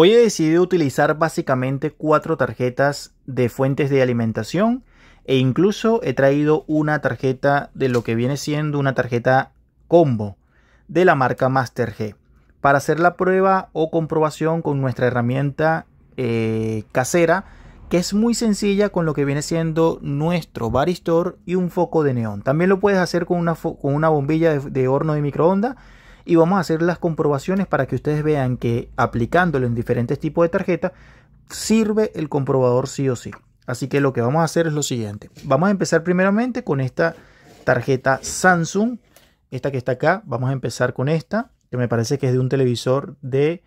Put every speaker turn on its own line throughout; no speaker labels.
Hoy he decidido utilizar básicamente cuatro tarjetas de fuentes de alimentación e incluso he traído una tarjeta de lo que viene siendo una tarjeta combo de la marca Master G para hacer la prueba o comprobación con nuestra herramienta eh, casera que es muy sencilla con lo que viene siendo nuestro baristor y un foco de neón. También lo puedes hacer con una, bombilla de, de horno de microondas y vamos a hacer las comprobaciones para que ustedes vean que aplicándolo en diferentes tipos de tarjeta sirve el comprobador sí o sí. Así que lo que vamos a hacer es lo siguiente. Vamos a empezar primeramente con esta tarjeta Samsung, esta que está acá. Vamos a empezar con esta, que me parece que es de un televisor de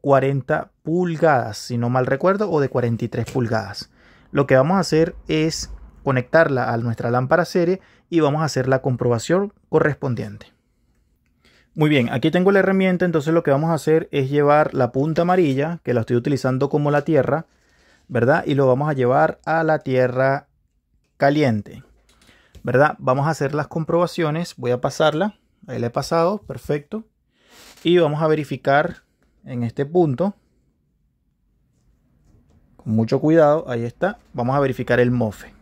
40 pulgadas, si no mal recuerdo, o de 43 pulgadas. Lo que vamos a hacer es conectarla a nuestra lámpara serie y vamos a hacer la comprobación correspondiente. Muy bien, aquí tengo la herramienta, entonces lo que vamos a hacer es llevar la punta amarilla, que la estoy utilizando como la tierra, ¿verdad? Y lo vamos a llevar a la tierra caliente, ¿verdad? Vamos a hacer las comprobaciones, voy a pasarla, ahí la he pasado, perfecto. Y vamos a verificar en este punto, con mucho cuidado, ahí está, vamos a verificar el mofe.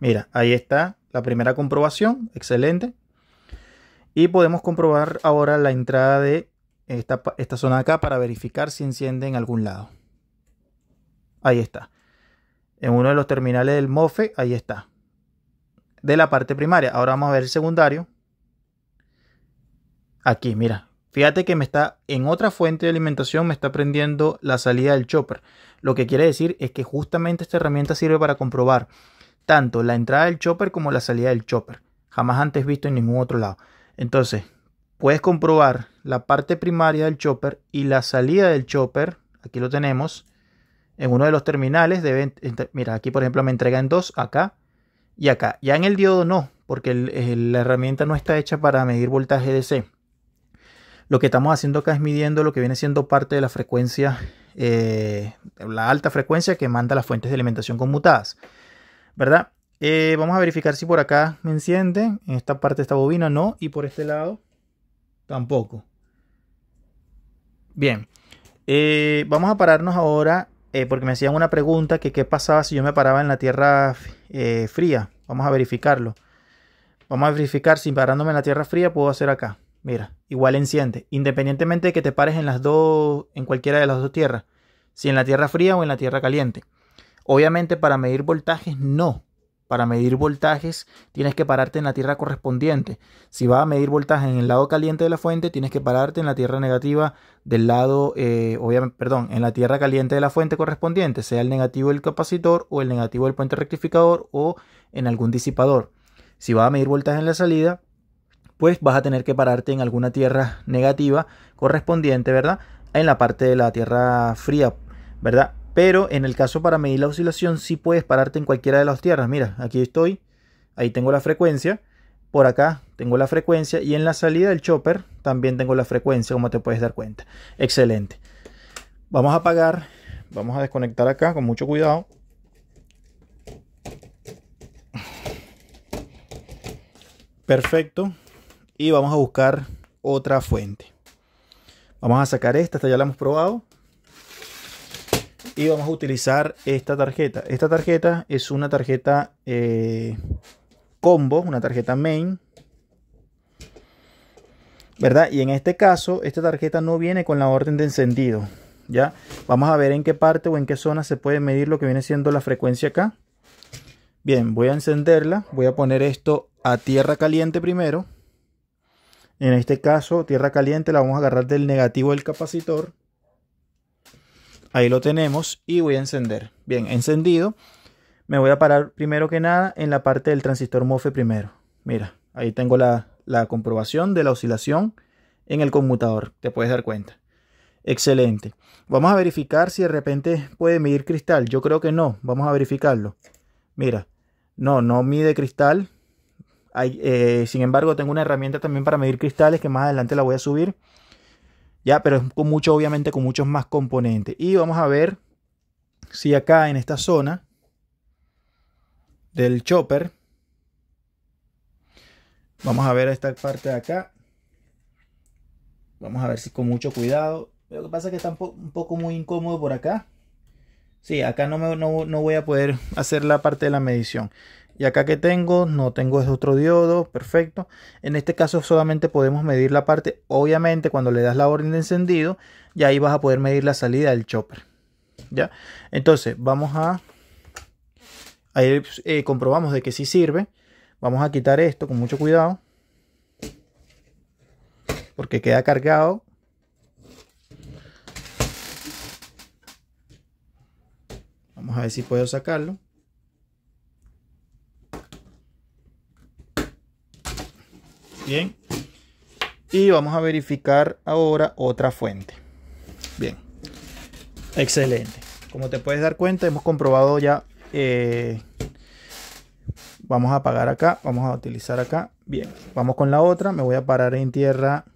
Mira, ahí está la primera comprobación, excelente. Y podemos comprobar ahora la entrada de esta, zona de acá para verificar si enciende en algún lado. Ahí está. En uno de los terminales del MOFE, ahí está. De la parte primaria. Ahora vamos a ver el secundario. Aquí, mira. Fíjate que me está en otra fuente de alimentación me está prendiendo la salida del chopper. Lo que quiere decir es que justamente esta herramienta sirve para comprobar tanto la entrada del chopper como la salida del chopper. Jamás antes visto en ningún otro lado. Entonces, puedes comprobar la parte primaria del chopper y la salida del chopper. Aquí lo tenemos. En uno de los terminales deben. Mira, aquí por ejemplo me entrega en dos, acá y acá. Ya en el diodo no, porque la herramienta no está hecha para medir voltaje DC. Lo que estamos haciendo acá es midiendo lo que viene siendo parte de la frecuencia, eh, la alta frecuencia que manda las fuentes de alimentación conmutadas. ¿Verdad? Eh, vamos a verificar si por acá me enciende. En esta parte de esta bobina no. Y por este lado tampoco. Bien. Eh, vamos a pararnos ahora eh, porque me hacían una pregunta que qué pasaba si yo me paraba en la tierra fría. Vamos a verificarlo. Vamos a verificar si parándome en la tierra fría puedo hacer acá. Mira, igual enciende. Independientemente de que te pares en las dos, en cualquiera de las dos tierras. Si en la tierra fría o en la tierra caliente. Obviamente para medir voltajes no para medir voltajes tienes que pararte en la tierra correspondiente. Si vas a medir voltaje en el lado caliente de la fuente, tienes que pararte en la tierra negativa del lado, eh, obviamente, perdón, en la tierra caliente de la fuente correspondiente, sea el negativo del capacitor o el negativo del puente rectificador o en algún disipador. Si vas a medir voltaje en la salida, pues vas a tener que pararte en alguna tierra negativa correspondiente, ¿verdad? En la parte de la tierra fría, ¿verdad? Pero en el caso para medir la oscilación, sí puedes pararte en cualquiera de las tierras. Mira, aquí estoy, ahí tengo la frecuencia, por acá tengo la frecuencia y en la salida del chopper también tengo la frecuencia, como te puedes dar cuenta. Excelente. Vamos a apagar, vamos a desconectar acá con mucho cuidado. Perfecto. Y vamos a buscar otra fuente. Vamos a sacar esta, esta ya la hemos probado y vamos a utilizar esta tarjeta. Esta tarjeta es una tarjeta eh, combo, una tarjeta main. ¿Verdad? Y en este caso, esta tarjeta no viene con la orden de encendido. ¿Ya? Vamos a ver en qué parte o en qué zona se puede medir lo que viene siendo la frecuencia acá. Bien, voy a encenderla. Voy a poner esto a tierra caliente primero. En este caso, tierra caliente la vamos a agarrar del negativo del capacitor. Ahí lo tenemos y voy a encender. Bien, encendido. Me voy a parar primero que nada en la parte del transistor MOFE primero. Mira, ahí tengo la, la comprobación de la oscilación en el conmutador. Te puedes dar cuenta. Excelente. Vamos a verificar si de repente puede medir cristal. Yo creo que no. Vamos a verificarlo. Mira, no, no mide cristal. Eh, sin embargo, tengo una herramienta también para medir cristales que más adelante la voy a subir. Ya, pero con mucho, obviamente, con muchos más componentes. Y vamos a ver si acá en esta zona del chopper, vamos a ver esta parte de acá. Vamos a ver si con mucho cuidado. Lo que pasa es que está un poco muy incómodo por acá. Sí, acá no, no, no voy a poder hacer la parte de la medición. Y acá que tengo, no tengo es otro diodo, perfecto. En este caso solamente podemos medir la parte, obviamente cuando le das la orden de encendido, ya ahí vas a poder medir la salida del chopper. ¿Ya? Entonces, vamos a... Ahí eh, comprobamos de que sí sirve. Vamos a quitar esto con mucho cuidado. Porque queda cargado. Vamos a ver si puedo sacarlo. Bien. Y vamos a verificar ahora otra fuente. Bien. Excelente. Como te puedes dar cuenta, hemos comprobado ya. Eh, vamos a apagar acá. Vamos a utilizar acá. Bien. Vamos con la otra. Me voy a parar en tierra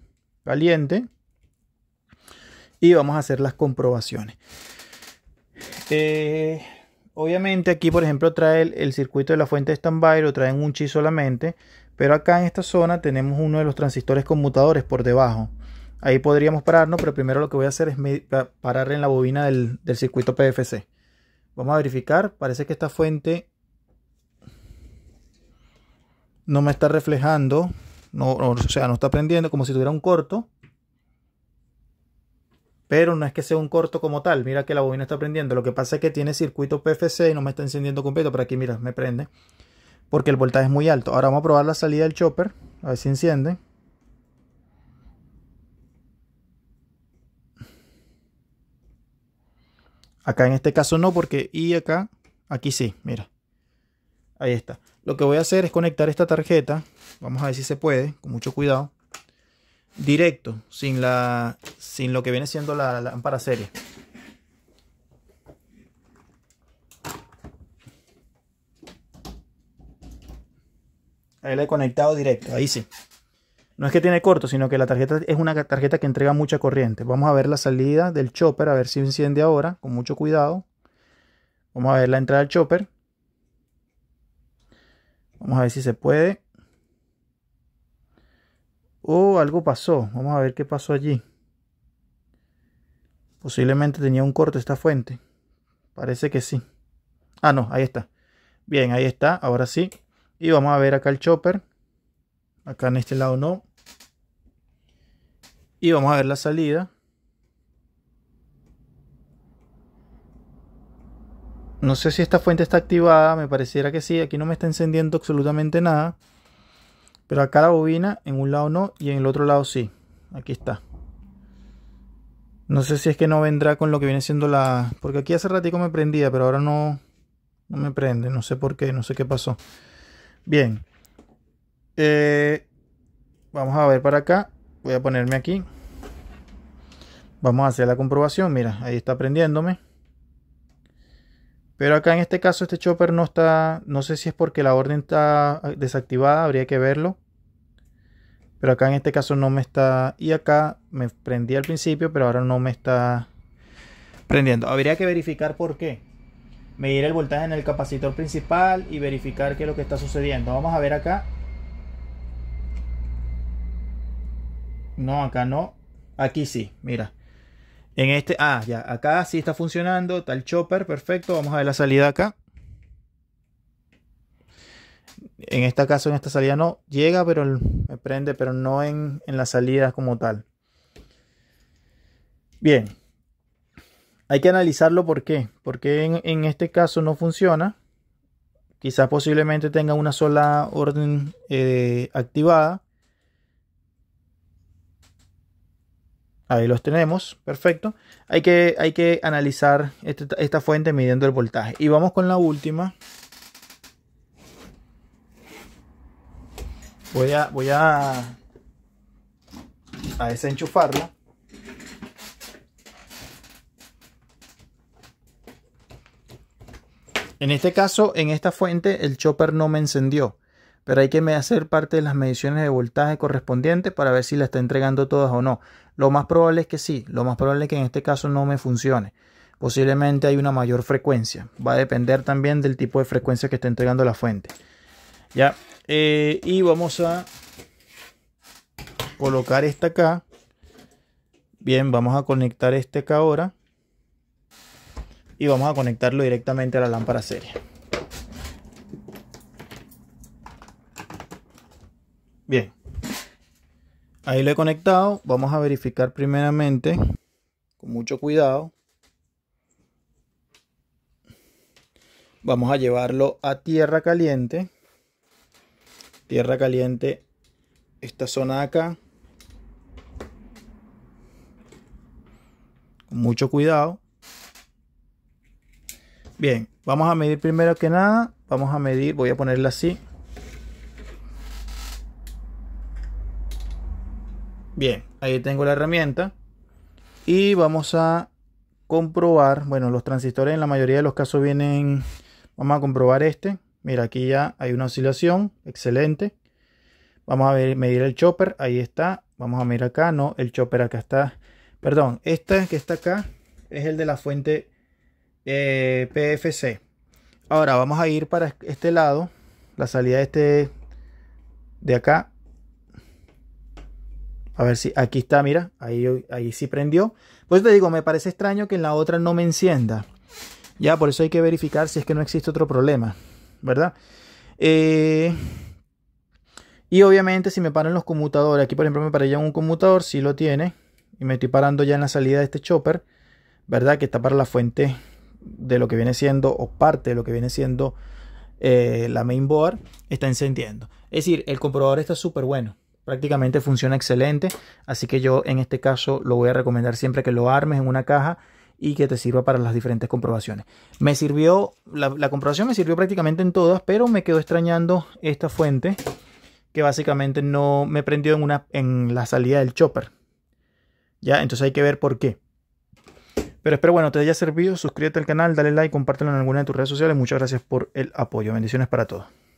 caliente. Y vamos a hacer las comprobaciones. Eh, obviamente aquí, por ejemplo, trae el, circuito de la fuente de standby. Lo traen un chi solamente pero acá en esta zona tenemos uno de los transistores conmutadores por debajo. Ahí podríamos pararnos, pero primero lo que voy a hacer es parar en la bobina del, circuito PFC. Vamos a verificar. Parece que esta fuente no me está reflejando. o sea, no está prendiendo como si tuviera un corto. Pero no es que sea un corto como tal. Mira que la bobina está prendiendo. Lo que pasa es que tiene circuito PFC y no me está encendiendo completo. Pero aquí, mira, me prende porque el voltaje es muy alto. Ahora vamos a probar la salida del chopper, a ver si enciende. Acá en este caso no, porque y acá, aquí sí, mira. Ahí está. Lo que voy a hacer es conectar esta tarjeta, vamos a ver si se puede, con mucho cuidado, directo, sin, la, sin lo que viene siendo la lámpara serie. Ahí le he conectado directo, ahí sí. No es que tiene corto, sino que la tarjeta es una tarjeta que entrega mucha corriente. Vamos a ver la salida del chopper, a ver si enciende ahora, con mucho cuidado. Vamos a ver la entrada del chopper. Vamos a ver si se puede. Oh, algo pasó. Vamos a ver qué pasó allí. Posiblemente tenía un corto esta fuente. Parece que sí. Ah, no, ahí está. Bien, ahí está. Ahora sí, y vamos a ver acá el chopper. Acá en este lado no. Y vamos a ver la salida. No sé si esta fuente está activada, me pareciera que sí. Aquí no me está encendiendo absolutamente nada. Pero acá la bobina, en un lado no y en el otro lado sí. Aquí está. No sé si es que no vendrá con lo que viene siendo la... Porque aquí hace ratico me prendía, pero ahora no, no me prende. No sé por qué, no sé qué pasó. Bien. Eh, vamos a ver para acá. Voy a ponerme aquí. Vamos a hacer la comprobación. Mira, ahí está prendiéndome. Pero acá en este caso este chopper no está, no sé si es porque la orden está desactivada, habría que verlo. Pero acá en este caso no me está, y acá me prendí al principio, pero ahora no me está prendiendo. Habría que verificar por qué medir el voltaje en el capacitor principal y verificar qué es lo que está sucediendo. Vamos a ver acá. No, acá no. Aquí sí, mira. En este, ah, ya, acá sí está funcionando, Tal chopper, perfecto. Vamos a ver la salida acá. En este caso, en esta salida no llega, pero me prende, pero no en, en la salida como tal. Bien, hay que analizarlo por qué. Porque en, este caso no funciona. Quizás posiblemente tenga una sola orden eh, activada. Ahí los tenemos, perfecto. Hay que, hay que analizar este, esta fuente midiendo el voltaje. Y vamos con la última. Voy a, voy a desenchufarla. En este caso, en esta fuente, el chopper no me encendió, pero hay que hacer parte de las mediciones de voltaje correspondientes para ver si la está entregando todas o no. Lo más probable es que sí, lo más probable es que en este caso no me funcione. Posiblemente hay una mayor frecuencia. Va a depender también del tipo de frecuencia que está entregando la fuente. Ya, eh, y vamos a colocar esta acá. Bien, vamos a conectar este acá ahora y vamos a conectarlo directamente a la lámpara seria Bien, ahí lo he conectado. Vamos a verificar primeramente con mucho cuidado. Vamos a llevarlo a tierra caliente. Tierra caliente, esta zona de acá. Con mucho cuidado. Bien, vamos a medir primero que nada. Vamos a medir, voy a ponerla así. Bien, ahí tengo la herramienta. Y vamos a comprobar, bueno, los transistores en la mayoría de los casos vienen, vamos a comprobar este. Mira, aquí ya hay una oscilación, excelente. Vamos a medir el chopper, ahí está. Vamos a medir acá, no, el chopper acá está. Perdón, este que está acá es el de la fuente eh, PFC. Ahora vamos a ir para este lado, la salida de este de acá. A ver si aquí está, mira, ahí, ahí sí prendió. Pues te digo, me parece extraño que en la otra no me encienda. Ya, por eso hay que verificar si es que no existe otro problema, ¿verdad? Eh, y obviamente si me paran los conmutadores, aquí por ejemplo me paré ya un conmutador, si lo tiene, y me estoy parando ya en la salida de este chopper, ¿verdad? Que está para la fuente de lo que viene siendo o parte de lo que viene siendo eh, la mainboard está encendiendo. Es decir, el comprobador está súper bueno. Prácticamente funciona excelente. Así que yo en este caso lo voy a recomendar siempre que lo armes en una caja y que te sirva para las diferentes comprobaciones. Me sirvió, la, comprobación me sirvió prácticamente en todas, pero me quedó extrañando esta fuente que básicamente no me prendió en, una, en la salida del chopper. Ya, entonces hay que ver por qué. Pero espero, bueno, te haya servido. Suscríbete al canal, dale like, compártelo en alguna de tus redes sociales. Muchas gracias por el apoyo. Bendiciones para todos.